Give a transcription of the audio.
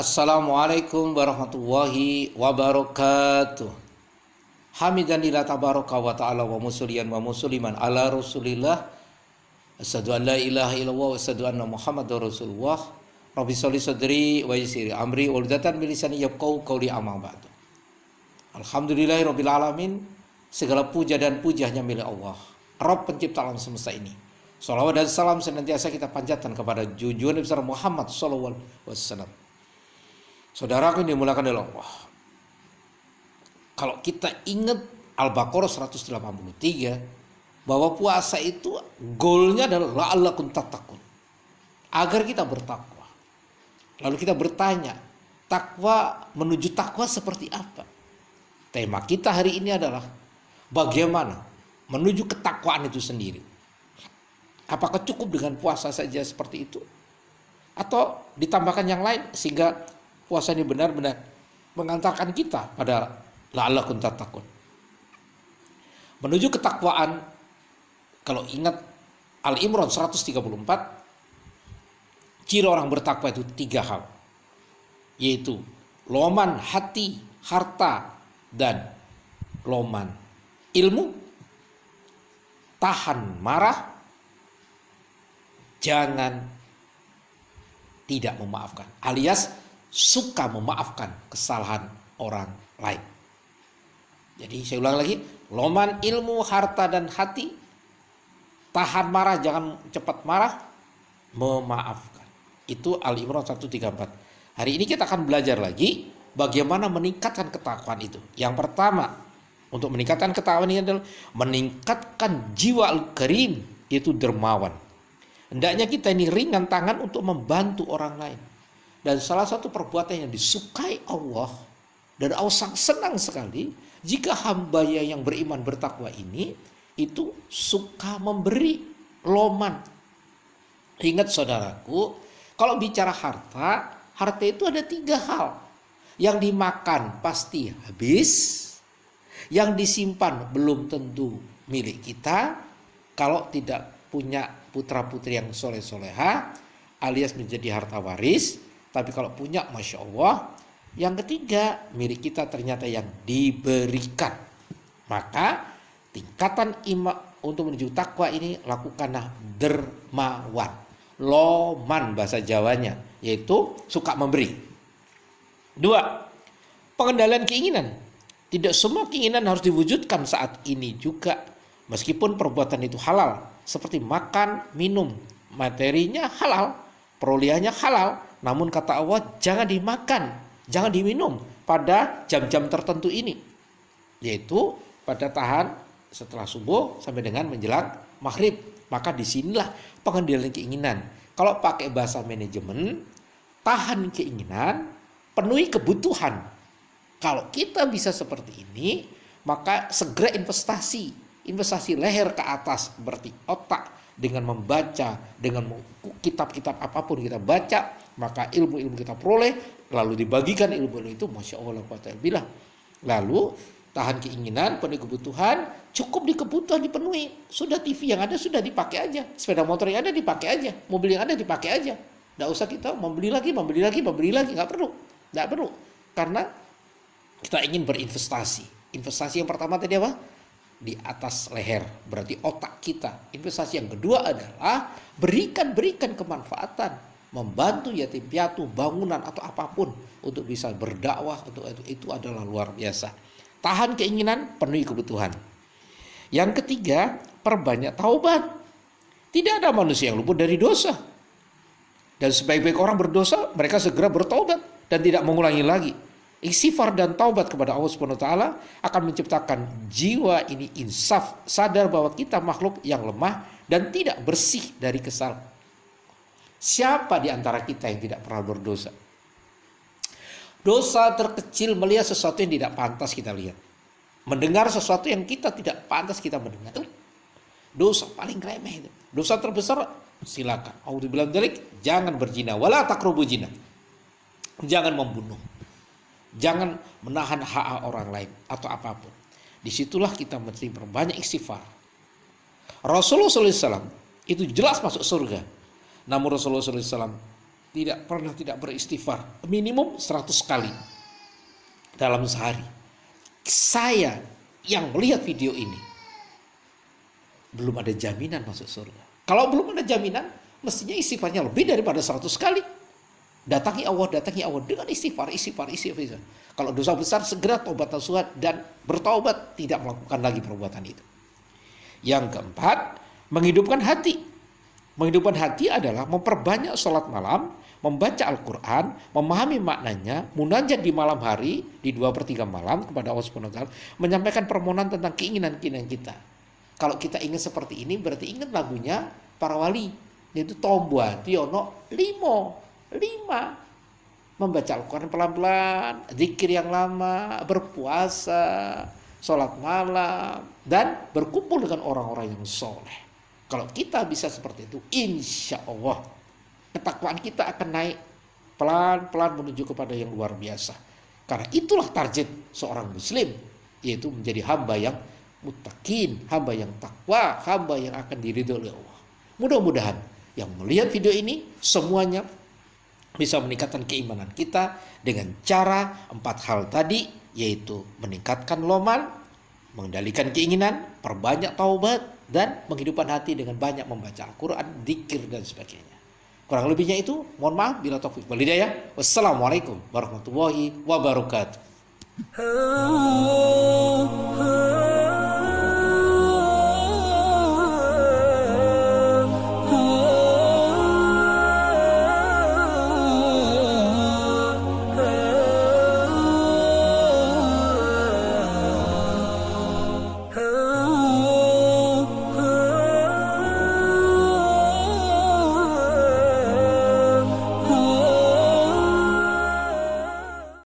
Assalamualaikum warahmatullahi wabarakatuh. Hamidan lillah tabaraka wa ta'ala wa musulian wa musuliman ala rasulillah. Asyhadu an la ilaha illallah wa asyhadu anna muhammadar rasulullah. Rabbi sholli sadri wa yassiri amri wa uldatan min lisani yafqahu qawli amma ba'du. rabbil alamin. Segala puja dan puja hanya milik Allah, Rabb pencipta alam semesta ini. Salawat dan salam senantiasa kita panjatkan kepada junjungan besar Muhammad sallallahu alaihi wasallam Saudaraku ini mulakan oleh Allah. Kalau kita ingat Al-Baqarah 183 bahwa puasa itu goalnya adalah la'allakum tattaqun. Agar kita bertakwa. Lalu kita bertanya, takwa menuju takwa seperti apa? Tema kita hari ini adalah bagaimana menuju ketakwaan itu sendiri. Apakah cukup dengan puasa saja seperti itu? Atau ditambahkan yang lain sehingga puasa ini benar-benar mengantarkan kita pada la'allakum tattaqun. Menuju ketakwaan kalau ingat Al-Imran 134 ciri orang bertakwa itu tiga hal yaitu loman hati, harta dan loman ilmu tahan marah jangan tidak memaafkan alias suka memaafkan kesalahan orang lain. Jadi saya ulang lagi, loman ilmu, harta dan hati, tahan marah, jangan cepat marah, memaafkan. Itu al Imran 134. Hari ini kita akan belajar lagi bagaimana meningkatkan ketakwaan itu. Yang pertama, untuk meningkatkan ketakwaan ini adalah meningkatkan jiwa al-karim, yaitu dermawan. Hendaknya kita ini ringan tangan untuk membantu orang lain. Dan salah satu perbuatan yang disukai Allah dan Allah senang sekali jika hamba yang beriman bertakwa ini itu suka memberi loman. Ingat saudaraku, kalau bicara harta, harta itu ada tiga hal. Yang dimakan pasti habis, yang disimpan belum tentu milik kita, kalau tidak punya putra putri yang soleh soleha, alias menjadi harta waris, tapi kalau punya, masya Allah. Yang ketiga, milik kita ternyata yang diberikan. Maka tingkatan iman untuk menuju takwa ini lakukanlah dermawan. Loman bahasa Jawanya, yaitu suka memberi. Dua, pengendalian keinginan. Tidak semua keinginan harus diwujudkan saat ini juga. Meskipun perbuatan itu halal, seperti makan, minum, materinya halal, perolehannya halal, namun kata Allah jangan dimakan, jangan diminum pada jam-jam tertentu ini. Yaitu pada tahan setelah subuh sampai dengan menjelang maghrib. Maka disinilah pengendalian keinginan. Kalau pakai bahasa manajemen, tahan keinginan, penuhi kebutuhan. Kalau kita bisa seperti ini, maka segera investasi. Investasi leher ke atas berarti otak, dengan membaca, dengan kitab-kitab apapun kita baca, maka ilmu-ilmu kita peroleh, lalu dibagikan ilmu-ilmu itu, masya Allah, bilang Lalu tahan keinginan, penuhi kebutuhan, cukup di kebutuhan dipenuhi. Sudah TV yang ada sudah dipakai aja, sepeda motor yang ada dipakai aja, mobil yang ada dipakai aja. Tidak usah kita membeli lagi, membeli lagi, membeli lagi, nggak perlu, nggak perlu, karena kita ingin berinvestasi. Investasi yang pertama tadi apa? di atas leher, berarti otak kita. Investasi yang kedua adalah berikan-berikan kemanfaatan, membantu yatim piatu, bangunan atau apapun untuk bisa berdakwah untuk itu, itu adalah luar biasa. Tahan keinginan, penuhi kebutuhan. Yang ketiga, perbanyak taubat. Tidak ada manusia yang luput dari dosa. Dan sebaik-baik orang berdosa, mereka segera bertobat dan tidak mengulangi lagi. Isifar dan taubat kepada Allah Subhanahu wa taala akan menciptakan jiwa ini insaf, sadar bahwa kita makhluk yang lemah dan tidak bersih dari kesal. Siapa di antara kita yang tidak pernah berdosa? Dosa terkecil melihat sesuatu yang tidak pantas kita lihat. Mendengar sesuatu yang kita tidak pantas kita mendengar. dosa paling remeh itu. Dosa terbesar silakan. Allah bilang jangan berzina wala takrubu zina. Jangan membunuh Jangan menahan hak orang lain atau apapun. Disitulah kita mesti berbanyak istighfar. Rasulullah SAW itu jelas masuk surga. Namun Rasulullah SAW tidak pernah tidak beristighfar. Minimum 100 kali dalam sehari. Saya yang melihat video ini belum ada jaminan masuk surga. Kalau belum ada jaminan, mestinya istighfarnya lebih daripada 100 kali. Datangi Allah, datangi Allah dengan istighfar, istighfar, istighfar. Kalau dosa besar segera tobat nasuhat dan bertobat tidak melakukan lagi perbuatan itu. Yang keempat, menghidupkan hati. Menghidupkan hati adalah memperbanyak sholat malam, membaca Al-Quran, memahami maknanya, munajat di malam hari, di dua per tiga malam kepada Allah swt menyampaikan permohonan tentang keinginan-keinginan kita. Kalau kita ingin seperti ini, berarti ingat lagunya para wali, yaitu Tombo Tiono Limo. Lima, membaca Al-Quran pelan-pelan, zikir yang lama, berpuasa, sholat malam, dan berkumpul dengan orang-orang yang soleh. Kalau kita bisa seperti itu, insya Allah ketakwaan kita akan naik pelan-pelan menuju kepada yang luar biasa. Karena itulah target seorang muslim, yaitu menjadi hamba yang mutakin, hamba yang takwa, hamba yang akan diridhoi oleh Allah. Mudah-mudahan yang melihat video ini semuanya bisa meningkatkan keimanan kita dengan cara empat hal tadi yaitu meningkatkan loman, mengendalikan keinginan, perbanyak taubat dan menghidupkan hati dengan banyak membaca Al-Qur'an, zikir dan sebagainya. Kurang lebihnya itu, mohon maaf bila taufik wal ya. Wassalamualaikum warahmatullahi wabarakatuh.